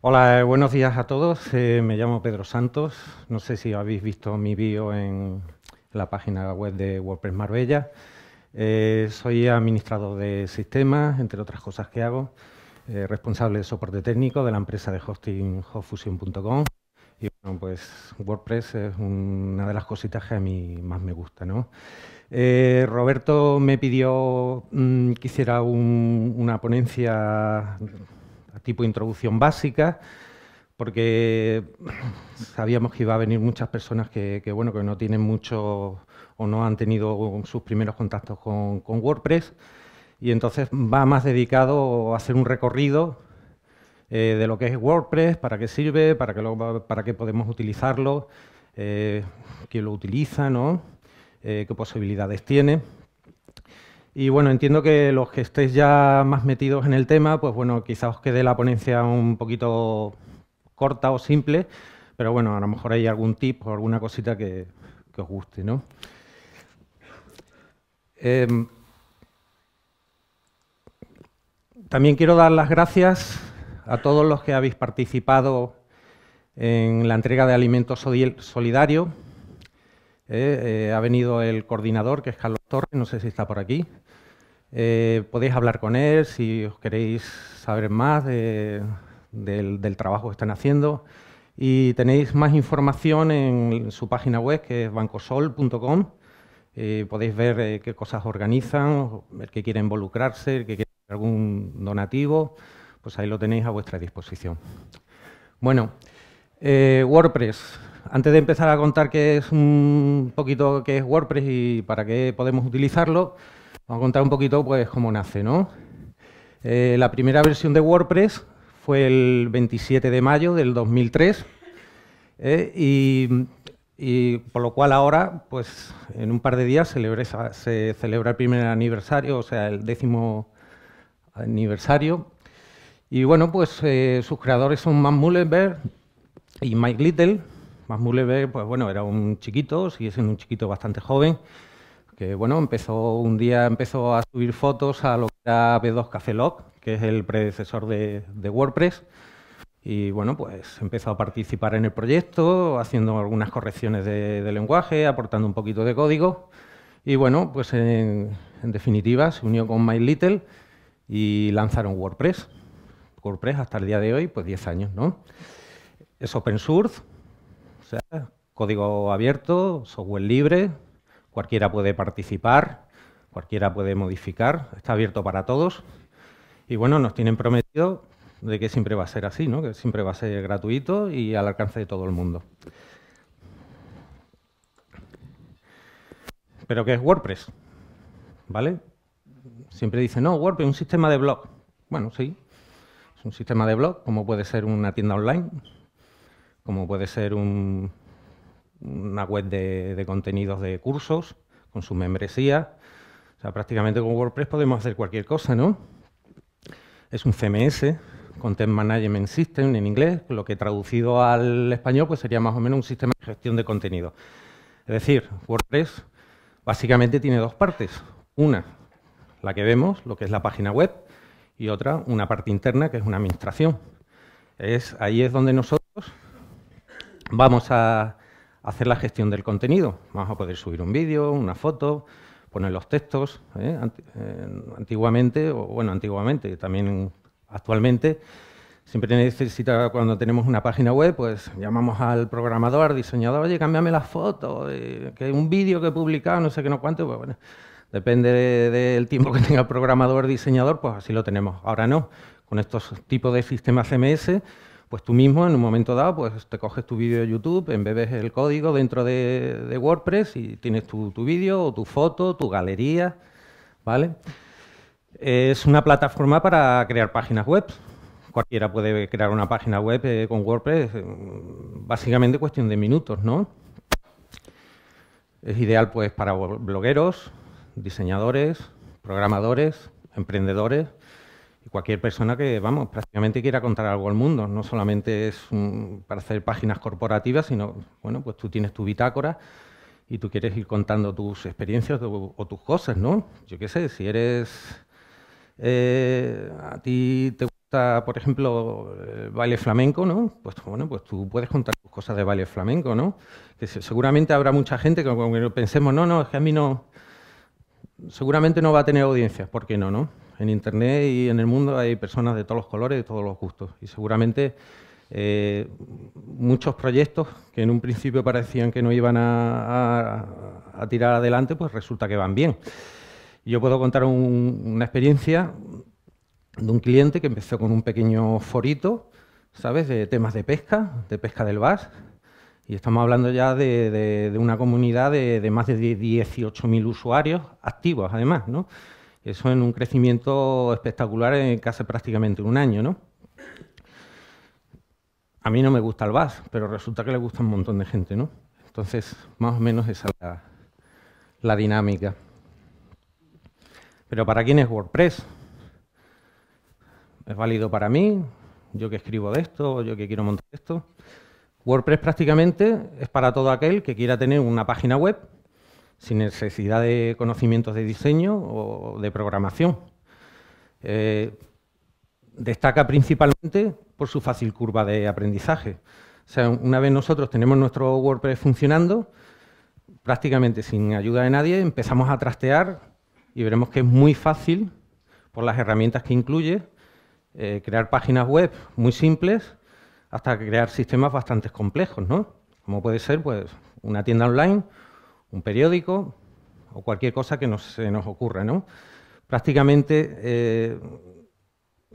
Hola, eh, buenos días a todos. Eh, me llamo Pedro Santos. No sé si habéis visto mi bio en la página web de WordPress Marbella. Eh, soy administrador de sistemas, entre otras cosas que hago, responsable de soporte técnico de la empresa de hosting hostfusion.com. Y bueno, pues WordPress es una de las cositas que a mí más me gusta, ¿no? Roberto me pidió mm, que hiciera una ponencia tipo introducción básica, porque sabíamos que iba a venir muchas personas que, bueno, que no tienen mucho o no han tenido sus primeros contactos con, WordPress y entonces va más dedicado a hacer un recorrido eh, de lo que es WordPress, para qué sirve, para qué, para qué podemos utilizarlo, eh, quién lo utiliza, ¿no? Eh, qué posibilidades tiene. Y bueno, entiendo que los que estéis ya más metidos en el tema, pues bueno, quizá os quede la ponencia un poquito corta o simple, pero bueno, a lo mejor hay algún tip o alguna cosita que, os guste, ¿no? Em, también quiero dar las gracias a todos los que habéis participado en la entrega de alimentos solidario. Eh, eh, ha venido el coordinador, que es Carlos Torres, no sé si está por aquí. Eh, podéis hablar con él si os queréis saber más del, trabajo que están haciendo. Y tenéis más información en su página web, que es bancosol.com. Eh, podéis ver eh, qué cosas organizan, el que quiere involucrarse, el que quiere algún donativo. Pues ahí lo tenéis a vuestra disposición. Bueno, WordPress. Antes de empezar a contar qué es un poquito qué es WordPress y para qué podemos utilizarlo, Vamos a contar un poquito pues, cómo nace. ¿no? Eh, la primera versión de WordPress fue el 27 de mayo del 2003 ¿eh? y, por lo cual ahora, pues en un par de días se celebra el primer aniversario, o sea, el décimo aniversario. Y bueno, pues eh, sus creadores son Matt Mullenberg y Mike Little. Matt Mullenberg, pues bueno, era un chiquito, sigue siendo un chiquito bastante joven, que bueno, empezó un día empezó a subir fotos a lo que era B2 Lock, que es el predecesor de, WordPress. Y bueno, pues empezó a participar en el proyecto, haciendo algunas correcciones de, lenguaje, aportando un poquito de código. Y bueno, pues en, definitiva se unió con MyLittle y lanzaron WordPress. WordPress hasta el día de hoy, pues 10 años, ¿no? Es open source, o sea, código abierto, software libre, Cualquiera puede participar, cualquiera puede modificar, está abierto para todos. Y bueno, nos tienen prometido de que siempre va a ser así, ¿no? que siempre va a ser gratuito y al alcance de todo el mundo. Pero ¿qué es WordPress? ¿Vale? Siempre dicen, no, WordPress es un sistema de blog. Bueno, sí, es un sistema de blog, como puede ser una tienda online, como puede ser un, una web de, contenidos de cursos con su membresía O sea, prácticamente con WordPress podemos hacer cualquier cosa, ¿no? Es un CMS, Content Management System en inglés, lo que traducido al español pues sería más o menos un sistema de gestión de contenido. Es decir, WordPress básicamente tiene dos partes. Una, la que vemos, lo que es la página web, y otra, una parte interna, que es una administración. Es, ahí es donde nosotros vamos a, hacer la gestión del contenido. Vamos a poder subir un vídeo, una foto, poner los textos. ¿eh? Eh, antiguamente, o bueno, antiguamente, también actualmente, siempre necesita, cuando tenemos una página web, pues llamamos al programador, diseñador, oye, cámbiame las fotos, eh, que un vídeo que he publicado, no sé qué, no cuánto, pues bueno. Depende del tiempo que tenga el programador, diseñador, pues así lo tenemos. Ahora no. Con estos tipos de sistemas CMS, pues tú mismo en un momento dado, pues te coges tu vídeo de YouTube, embebes el código dentro de, WordPress y tienes tu, vídeo o tu foto, tu galería, ¿vale? Es una plataforma para crear páginas web. Cualquiera puede crear una página web eh, con WordPress, eh, básicamente cuestión de minutos, ¿no? Es ideal pues para blogueros, diseñadores, programadores, emprendedores, cualquier persona que, vamos, prácticamente quiera contar algo al mundo. No solamente es para hacer páginas corporativas, sino, bueno, pues tú tienes tu bitácora y tú quieres ir contando tus experiencias o, tus cosas, ¿no? Yo qué sé, si eres... Eh, a ti te gusta, por ejemplo, el baile flamenco, ¿no? Pues bueno, pues tú puedes contar tus cosas de baile flamenco, ¿no? Que seguramente habrá mucha gente que pensemos, no, no, es que a mí no... Seguramente no va a tener audiencia, ¿por qué no, no? en Internet y en el mundo hay personas de todos los colores, de todos los gustos. Y seguramente eh, muchos proyectos que en un principio parecían que no iban a, tirar adelante, pues resulta que van bien. Yo puedo contar una experiencia de un cliente que empezó con un pequeño forito, ¿sabes?, de temas de pesca, de pesca del bar. Y estamos hablando ya de, una comunidad de, de, más de 18.000 usuarios activos, además, ¿no? Eso en un crecimiento espectacular en casi prácticamente un año, ¿no? A mí no me gusta el BAS, pero resulta que le gusta un montón de gente, ¿no? Entonces, más o menos esa es la, la dinámica. Pero ¿para quién es WordPress? ¿Es válido para mí? ¿Yo que escribo de esto? ¿Yo que quiero montar esto? WordPress prácticamente es para todo aquel que quiera tener una página web sin necesidad de conocimientos de diseño o de programación. Eh, destaca principalmente por su fácil curva de aprendizaje. sea, una vez nosotros tenemos nuestro WordPress funcionando, prácticamente sin ayuda de nadie, empezamos a trastear y veremos que es muy fácil, por las herramientas que incluye, eh, crear páginas web muy simples hasta crear sistemas bastante complejos, ¿no? Como puede ser pues, una tienda online un periódico o cualquier cosa que nos, se nos ocurra. ¿no? Prácticamente eh,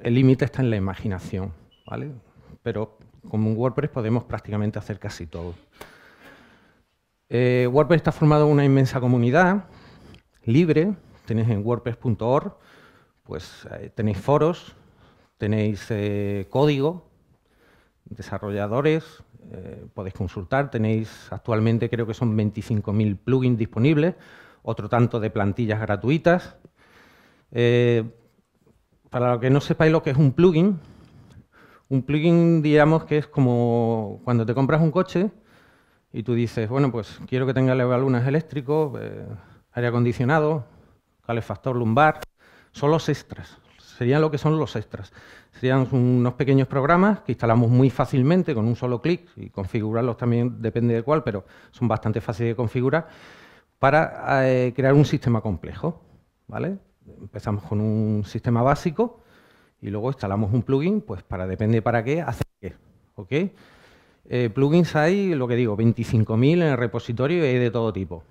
el límite está en la imaginación, ¿vale? pero con un WordPress podemos prácticamente hacer casi todo. Eh, WordPress está formado una inmensa comunidad libre, tenéis en wordpress.org, pues eh, tenéis foros, tenéis código, desarrolladores, eh, podéis consultar. Tenéis actualmente creo que son 25.000 plugins disponibles, otro tanto de plantillas gratuitas. Eh, para los que no sepáis lo que es un plugin, un plugin digamos que es como cuando te compras un coche y tú dices, bueno, pues quiero que tenga lunas eléctrico, eh, aire acondicionado, calefactor lumbar, son los extras. Serían lo que son los extras. Serían unos pequeños programas que instalamos muy fácilmente con un solo clic y configurarlos también depende de cuál, pero son bastante fáciles de configurar para eh, crear un sistema complejo. ¿vale? Empezamos con un sistema básico y luego instalamos un plugin, pues para depende para qué, hace qué. ¿okay? Eh, plugins hay, lo que digo, 25.000 en el repositorio y hay de todo tipo.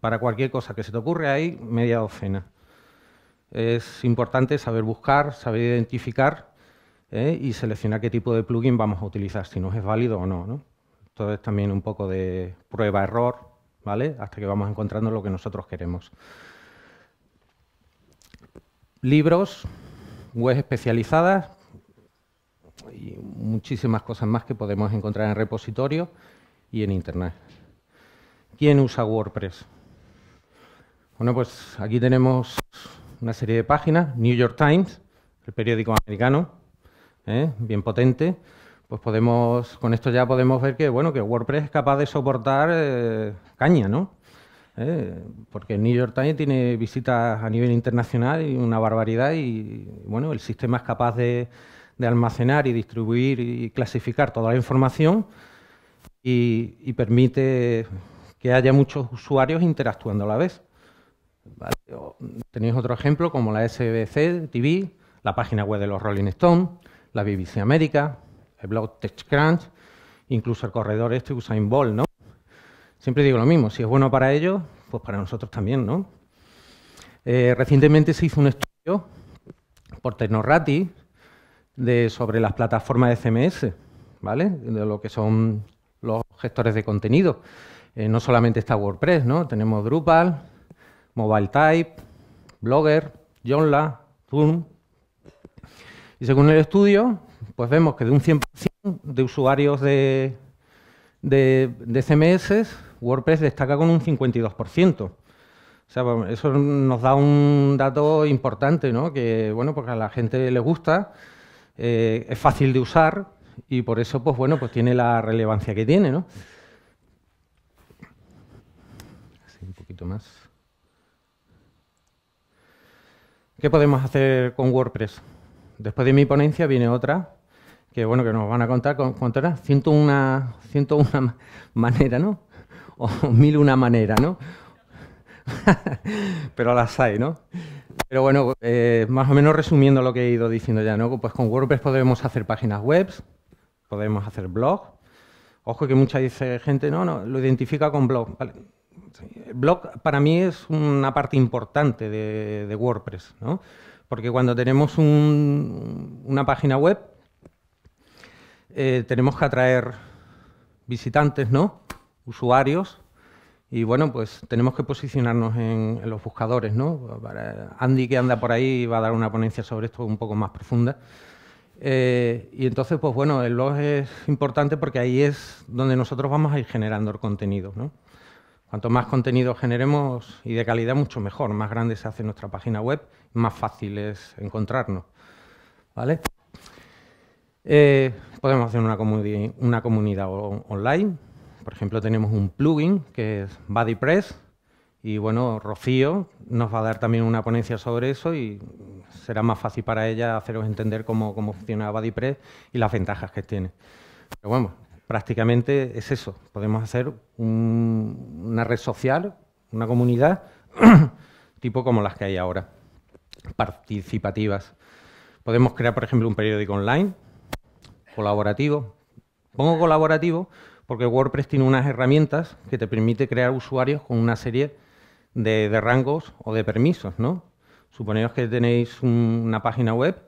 Para cualquier cosa que se te ocurra hay media docena. Es importante saber buscar, saber identificar ¿eh? y seleccionar qué tipo de plugin vamos a utilizar, si nos es válido o no. ¿no? Entonces también un poco de prueba-error, ¿vale? Hasta que vamos encontrando lo que nosotros queremos. Libros, webs especializadas y muchísimas cosas más que podemos encontrar en repositorios y en Internet. ¿Quién usa WordPress? Bueno, pues aquí tenemos una serie de páginas, New York Times, el periódico americano, ¿eh? bien potente, pues podemos, con esto ya podemos ver que, bueno, que WordPress es capaz de soportar eh, caña, ¿no? ¿Eh? Porque New York Times tiene visitas a nivel internacional y una barbaridad y, bueno, el sistema es capaz de, almacenar y distribuir y clasificar toda la información y permite que haya muchos usuarios interactuando a la vez. ¿Vale? Tenéis otro ejemplo como la SBC TV, la página web de los Rolling Stone la BBC América, el blog TechCrunch, incluso el corredor este Usain Bolt, ¿no? Siempre digo lo mismo, si es bueno para ellos, pues para nosotros también, ¿no? Eh, recientemente se hizo un estudio por Tecnorati de, sobre las plataformas de CMS, ¿vale? De lo que son los gestores de contenido. Eh, no solamente está WordPress, ¿no? Tenemos Drupal, Mobile Type, Blogger, La, Zoom. Y según el estudio, pues vemos que de un 100% de usuarios de, de, CMS, WordPress destaca con un 52%. O sea, eso nos da un dato importante, ¿no? Que, bueno, porque a la gente le gusta, eh, es fácil de usar y por eso, pues bueno, pues tiene la relevancia que tiene, ¿no? Así un poquito más. ¿Qué podemos hacer con WordPress? Después de mi ponencia viene otra que bueno que nos van a contar con cuánto era 101, una manera, ¿no? O mil una manera, ¿no? Pero las hay, ¿no? Pero bueno, eh, más o menos resumiendo lo que he ido diciendo ya, ¿no? Pues con WordPress podemos hacer páginas web, podemos hacer blog. Ojo que mucha dice, gente, no, no, lo identifica con blog el blog para mí es una parte importante de, WordPress, ¿no? Porque cuando tenemos una página web, eh, tenemos que atraer visitantes, ¿no? Usuarios. Y bueno, pues tenemos que posicionarnos en, los buscadores, ¿no? Para Andy, que anda por ahí, va a dar una ponencia sobre esto un poco más profunda. Eh, y entonces, pues bueno, el blog es importante porque ahí es donde nosotros vamos a ir generando el contenido, ¿no? Cuanto más contenido generemos y de calidad, mucho mejor. Más grande se hace nuestra página web, más fácil es encontrarnos. ¿Vale? Eh, podemos hacer una, comunidad online. Por ejemplo, tenemos un plugin que es BuddyPress. Y bueno, Rocío nos va a dar también una ponencia sobre eso y será más fácil para ella haceros entender cómo, cómo funciona BuddyPress y las ventajas que tiene. Pero bueno, prácticamente es eso. Podemos hacer una red social, una comunidad, tipo como las que hay ahora, participativas. Podemos crear, por ejemplo, un periódico online, colaborativo. Pongo colaborativo porque WordPress tiene unas herramientas que te permite crear usuarios con una serie de, rangos o de permisos, ¿no? suponemos que tenéis una página web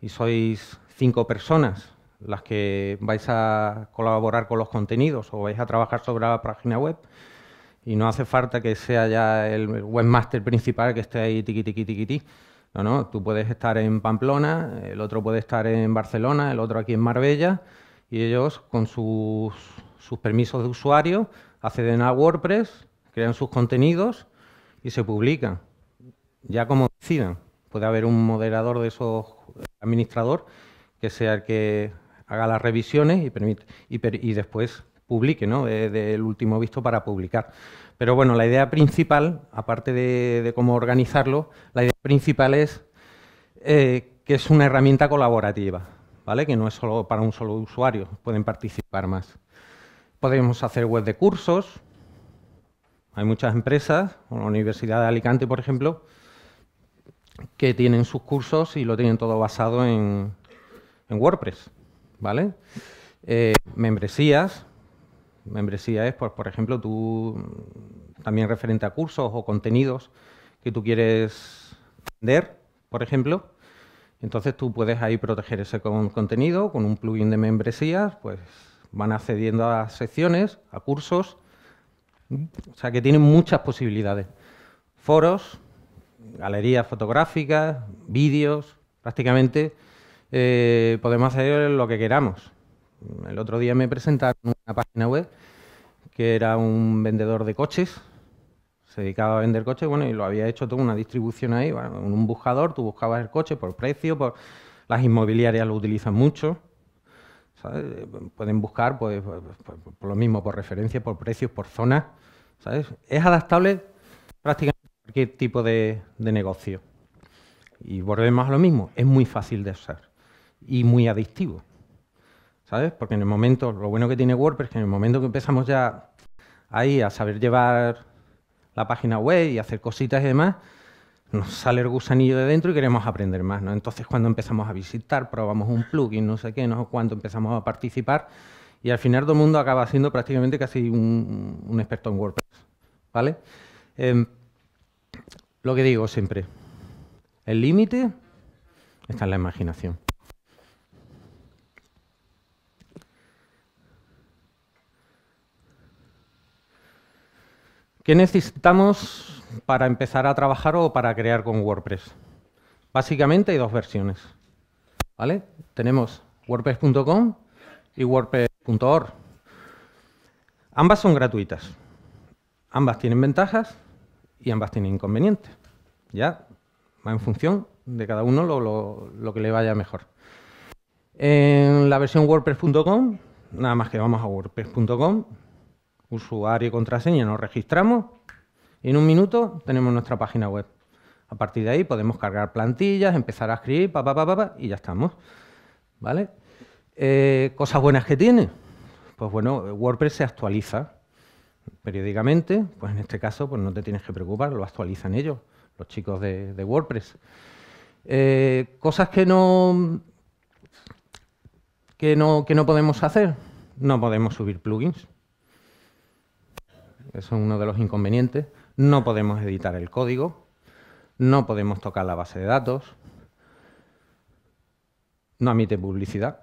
y sois cinco personas las que vais a colaborar con los contenidos o vais a trabajar sobre la página web. Y no hace falta que sea ya el webmaster principal que esté ahí tiqui, No, no, tú puedes estar en Pamplona, el otro puede estar en Barcelona, el otro aquí en Marbella, y ellos con sus, sus permisos de usuario acceden a WordPress, crean sus contenidos y se publican. Ya como decidan, puede haber un moderador de esos administrador que sea el que haga las revisiones y, después publique, ¿no? Del último visto para publicar. Pero bueno, la idea principal, aparte de, cómo organizarlo, la idea principal es eh, que es una herramienta colaborativa, ¿vale? Que no es solo para un solo usuario, pueden participar más. Podemos hacer web de cursos. Hay muchas empresas, la Universidad de Alicante, por ejemplo, que tienen sus cursos y lo tienen todo basado en WordPress. ¿vale? Eh, membresías. por, ejemplo, tú también referente a cursos o contenidos que tú quieres vender, por ejemplo. Entonces tú puedes ahí proteger ese contenido con un plugin de membresías, pues van accediendo a secciones, a cursos, o sea que tienen muchas posibilidades. Foros, galerías fotográficas, vídeos, prácticamente eh, podemos hacer lo que queramos. El otro día me presentaron una página web que era un vendedor de coches, se dedicaba a vender coches, bueno, y lo había hecho todo, una distribución ahí, bueno, un buscador, tú buscabas el coche por precio, por las inmobiliarias lo utilizan mucho, ¿sabes? pueden buscar pues, pues, pues por, lo mismo, por referencia, por precios, por zona ¿sabes? Es adaptable prácticamente a cualquier tipo de negocio. Y volvemos a lo mismo, es muy fácil de usar y muy adictivo. ¿Sabes? Porque en el momento, lo bueno que tiene WordPress que en el momento que empezamos ya ahí a saber llevar la página web y hacer cositas y demás, nos sale el gusanillo de dentro y queremos aprender más, ¿no? Entonces, cuando empezamos a visitar, probamos un plugin, no sé qué, no sé cuándo, empezamos a participar y al final todo el mundo acaba siendo prácticamente casi un, experto en WordPress, ¿vale? Em, lo que digo siempre, el límite está en la imaginación. ¿Qué necesitamos para empezar a trabajar o para crear con WordPress? Básicamente hay dos versiones. ¿vale? Tenemos wordpress.com y wordpress.org. Ambas son gratuitas. Ambas tienen ventajas y ambas tienen inconvenientes. Ya va en función de cada uno lo que le vaya mejor. En la versión wordpress.com, nada más que vamos a wordpress.com, usuario y contraseña, nos registramos y en un minuto tenemos nuestra página web. A partir de ahí podemos cargar plantillas, empezar a escribir, pa, y ya estamos. ¿Vale? Eh, cosas buenas que tiene. Pues bueno, WordPress se actualiza periódicamente, pues en este caso pues no te tienes que preocupar, lo actualizan ellos, los chicos de, WordPress. Eh, cosas que no, que no, que no podemos hacer, no podemos subir plugins, eso es uno de los inconvenientes. No podemos editar el código, no podemos tocar la base de datos, no admite publicidad.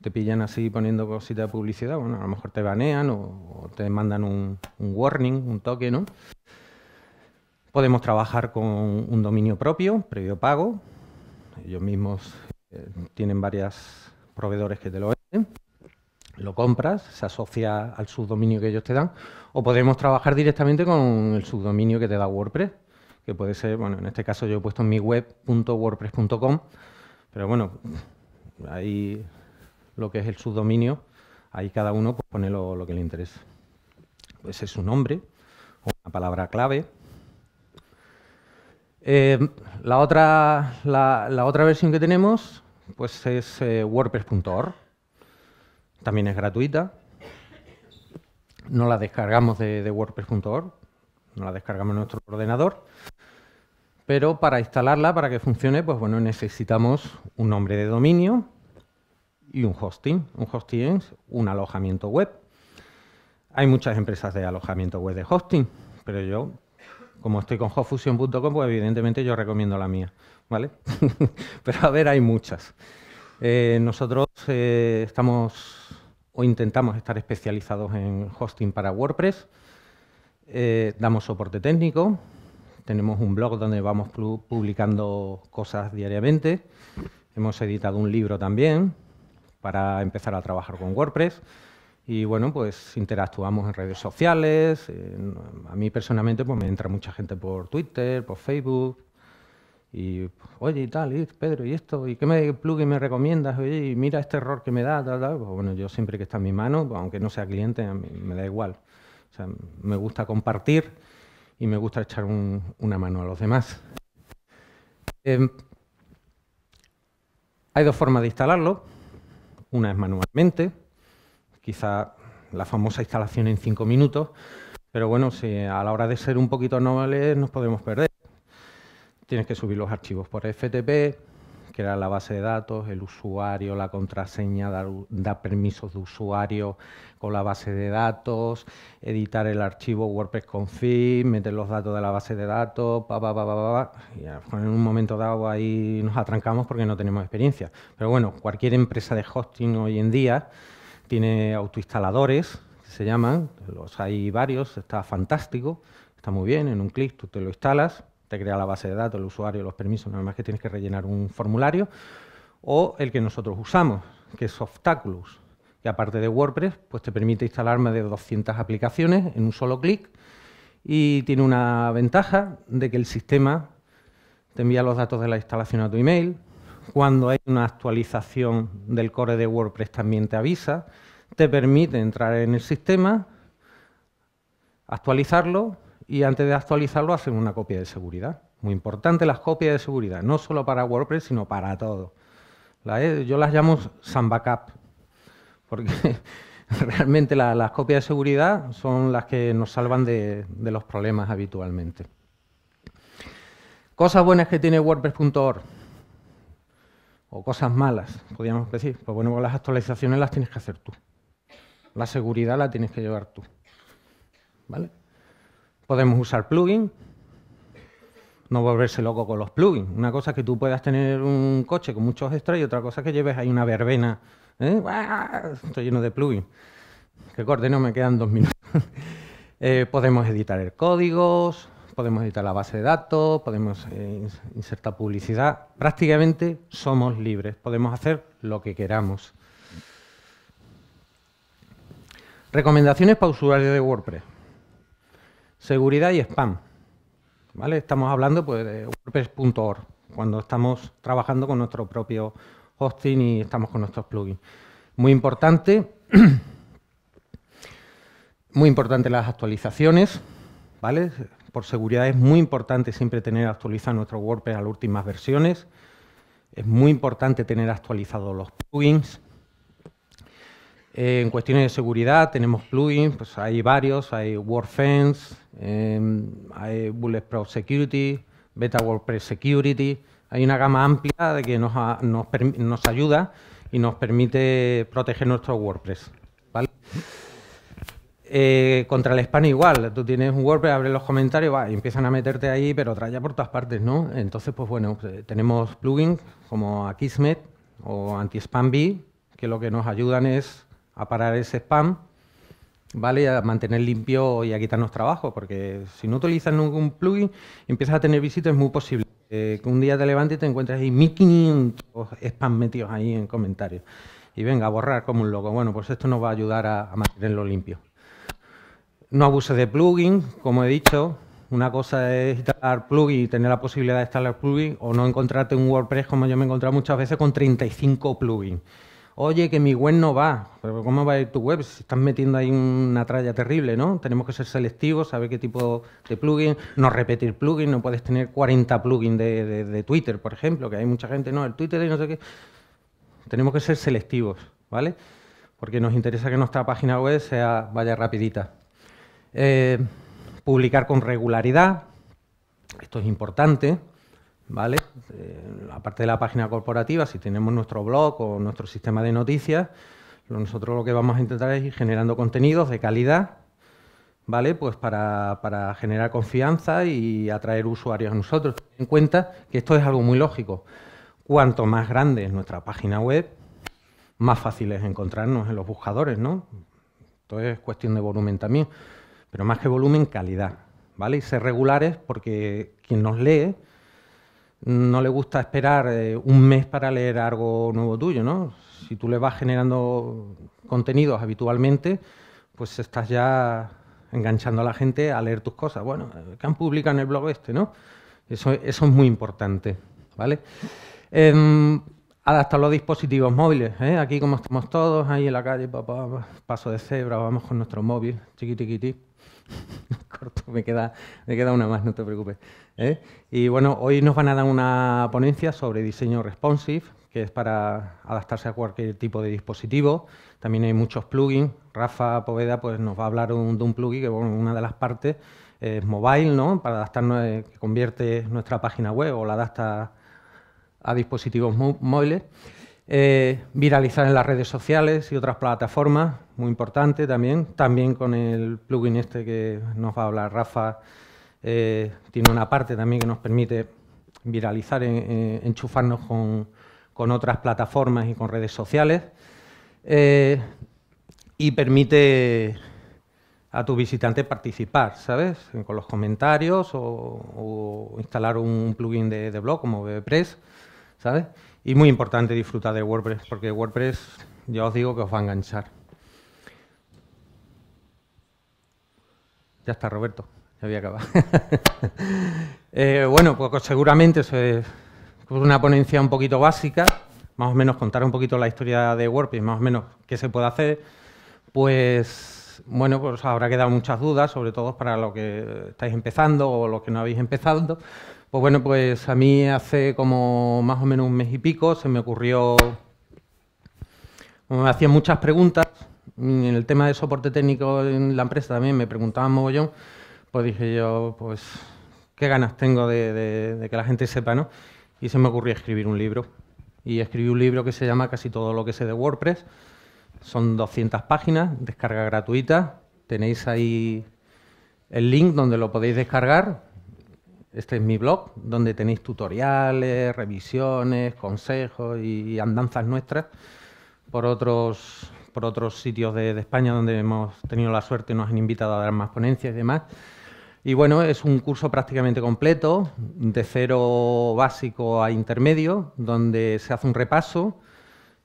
te pillan así poniendo cositas de publicidad, bueno, a lo mejor te banean o, te mandan un, warning, un toque, ¿no? Podemos trabajar con un dominio propio, previo pago. Ellos mismos eh, tienen varios proveedores que te lo venden lo compras, se asocia al subdominio que ellos te dan, o podemos trabajar directamente con el subdominio que te da WordPress, que puede ser, bueno, en este caso yo he puesto en mi web.wordpress.com, pero bueno, ahí lo que es el subdominio, ahí cada uno pues pone lo, que le interesa. Pues es su nombre, o una palabra clave. Eh, la, otra, la, otra versión que tenemos pues es eh, wordpress.org también es gratuita. No la descargamos de, WordPress.org, no la descargamos en nuestro ordenador. Pero para instalarla, para que funcione, pues bueno, necesitamos un nombre de dominio y un hosting. Un hosting un alojamiento web. Hay muchas empresas de alojamiento web de hosting, pero yo, como estoy con hostfusion.com, pues evidentemente yo recomiendo la mía, ¿vale? pero a ver, hay muchas. Eh, nosotros eh, estamos o intentamos estar especializados en hosting para WordPress. Eh, damos soporte técnico, tenemos un blog donde vamos publicando cosas diariamente, hemos editado un libro también para empezar a trabajar con WordPress y bueno, pues interactuamos en redes sociales, a mí personalmente pues me entra mucha gente por Twitter, por Facebook, y, oye, y tal, Pedro, ¿y esto? ¿Y qué me plugin me recomiendas? Oye, y mira este error que me da, tal, tal. Pues bueno, yo siempre que está en mi mano, pues, aunque no sea cliente, me da igual. O sea, me gusta compartir y me gusta echar una mano a los demás. Em, hay dos formas de instalarlo. Una es manualmente, quizá la famosa instalación en cinco minutos, pero bueno, si a la hora de ser un poquito nobles nos podemos perder tienes que subir los archivos por FTP, crear la base de datos, el usuario, la contraseña, dar, permisos de usuario con la base de datos, editar el archivo WordPress config, meter los datos de la base de datos, pa, pa, pa, pa, pa. Pues, en un momento dado ahí nos atrancamos porque no tenemos experiencia. Pero bueno, cualquier empresa de hosting hoy en día tiene autoinstaladores, que se llaman, los hay varios, está fantástico, está muy bien, en un clic tú te lo instalas, te crea la base de datos, el usuario, los permisos, nada más que tienes que rellenar un formulario, o el que nosotros usamos, que es Softaculous, que aparte de WordPress, pues te permite instalar más de 200 aplicaciones en un solo clic y tiene una ventaja de que el sistema te envía los datos de la instalación a tu email, cuando hay una actualización del core de WordPress también te avisa, te permite entrar en el sistema, actualizarlo y antes de actualizarlo hacen una copia de seguridad. Muy importante las copias de seguridad, no solo para WordPress, sino para todo. yo las llamo Sun Backup, porque realmente las copias de seguridad son las que nos salvan de, de los problemas habitualmente. Cosas buenas que tiene WordPress.org o cosas malas, podríamos decir. Pues bueno, pues las actualizaciones las tienes que hacer tú. La seguridad la tienes que llevar tú. ¿Vale? Podemos usar plugins, no volverse loco con los plugins. Una cosa es que tú puedas tener un coche con muchos extras y otra cosa es que lleves ahí una verbena. ¿eh? Estoy lleno de plugins. Que corte, no me quedan dos minutos. Eh, podemos editar el código, podemos editar la base de datos, podemos eh, insertar publicidad. Prácticamente somos libres, podemos hacer lo que queramos. Recomendaciones para usuarios de WordPress. Seguridad y spam. ¿Vale? Estamos hablando pues, de WordPress.org, cuando estamos trabajando con nuestro propio hosting y estamos con nuestros plugins. Muy importante, muy importante las actualizaciones, ¿vale? Por seguridad es muy importante siempre tener actualizado nuestro WordPress a las últimas versiones. Es muy importante tener actualizados los plugins. Eh, en cuestiones de seguridad tenemos plugins, pues hay varios, hay WordFence, eh, em, hay Bulletproof Security, Beta WordPress Security. Hay una gama amplia de que nos, ayuda y nos permite proteger nuestro WordPress. ¿vale? Eh, contra el spam igual, tú tienes un WordPress, abres los comentarios va, empiezan a meterte ahí, pero trae por todas partes, ¿no? Entonces, pues bueno, eh, tenemos plugins como Akismet o Anti-Spam B, que lo que nos ayudan es a parar ese spam, ¿vale? A mantener limpio y a quitarnos trabajo, porque si no utilizas ningún plugin, empiezas a tener visitas, es muy posible que un día te levantes y te encuentres ahí 1500 spam metidos ahí en comentarios. Y venga, a borrar como un loco. Bueno, pues esto nos va a ayudar a, mantenerlo limpio. No abuses de plugin, como he dicho. Una cosa es instalar plugin y tener la posibilidad de instalar plugin o no encontrarte un WordPress como yo me he encontrado muchas veces con 35 plugins oye, que mi web no va. Pero ¿cómo va a ir tu web? Si estás metiendo ahí una tralla terrible, ¿no? Tenemos que ser selectivos, saber qué tipo de plugin, no repetir plugin, no puedes tener 40 plugins de, Twitter, por ejemplo, que hay mucha gente, no, el Twitter y no sé qué. Tenemos que ser selectivos, ¿vale? Porque nos interesa que nuestra página web sea vaya rapidita. Eh, publicar con regularidad, esto es importante, ¿vale? Eh, aparte de la página corporativa, si tenemos nuestro blog o nuestro sistema de noticias, nosotros lo que vamos a intentar es ir generando contenidos de calidad, ¿vale? Pues para, generar confianza y atraer usuarios a nosotros. Ten en cuenta que esto es algo muy lógico. Cuanto más grande es nuestra página web, más fácil es encontrarnos en los buscadores, ¿no? Esto es cuestión de volumen también, pero más que volumen, calidad, ¿vale? Y ser regulares porque quien nos lee no le gusta esperar eh, un mes para leer algo nuevo tuyo, ¿no? Si tú le vas generando contenidos habitualmente, pues estás ya enganchando a la gente a leer tus cosas. Bueno, eh, que han publicado en el blog este, ¿no? Eso, eso es muy importante, ¿vale? Eh, los dispositivos móviles. ¿eh? Aquí como estamos todos, ahí en la calle, paso de cebra, vamos con nuestro móvil, chiquitiquiti. Corto, me queda, me queda una más, no te preocupes. ¿eh? Y bueno, hoy nos van a dar una ponencia sobre diseño responsive, que es para adaptarse a cualquier tipo de dispositivo. También hay muchos plugins. Rafa Poveda pues, nos va a hablar de un plugin que bueno, una de las partes es mobile, ¿no? para adaptarnos, eh, que convierte nuestra página web o la adapta a dispositivos móviles. Eh, viralizar en las redes sociales y otras plataformas, muy importante también. También con el plugin este que nos va a hablar Rafa eh, tiene una parte también que nos permite viralizar, eh, enchufarnos con, otras plataformas y con redes sociales. Eh, y permite a tu visitante participar, ¿sabes? Con los comentarios o, instalar un plugin de, de, blog como BBPress, ¿sabes? Y muy importante disfrutar de WordPress, porque WordPress ya os digo que os va a enganchar. Ya está, Roberto. Ya voy a bueno, pues seguramente es una ponencia un poquito básica, más o menos contar un poquito la historia de WordPress, más o menos qué se puede hacer, pues bueno, pues habrá quedado muchas dudas, sobre todo para los que estáis empezando o los que no habéis empezado. Pues bueno, pues a mí hace como más o menos un mes y pico se me ocurrió, me hacían muchas preguntas, en el tema de soporte técnico en la empresa también me preguntaban mogollón, pues dije yo, pues, ¿qué ganas tengo de, que la gente sepa, no? Y se me ocurrió escribir un libro. Y escribí un libro que se llama Casi todo lo que sé de WordPress. Son 200 páginas, descarga gratuita. Tenéis ahí el link donde lo podéis descargar. Este es mi blog, donde tenéis tutoriales, revisiones, consejos y andanzas nuestras por otros, por otros sitios de, España donde hemos tenido la suerte, y nos han invitado a dar más ponencias y demás. Y bueno, es un curso prácticamente completo, de cero básico a intermedio, donde se hace un repaso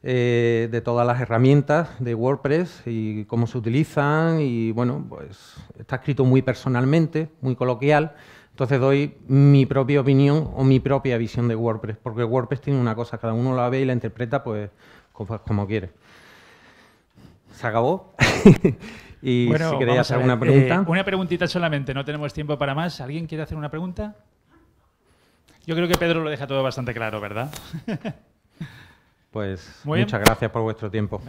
eh, de todas las herramientas de WordPress y cómo se utilizan. Y bueno, pues está escrito muy personalmente, muy coloquial. Entonces doy mi propia opinión o mi propia visión de WordPress, porque WordPress tiene una cosa, cada uno la ve y la interpreta pues como quiere. Se acabó. Y bueno, si hacer pregunta. Eh, una preguntita solamente, no tenemos tiempo para más. ¿Alguien quiere hacer una pregunta? Yo creo que Pedro lo deja todo bastante claro, ¿verdad? pues muchas gracias por vuestro tiempo.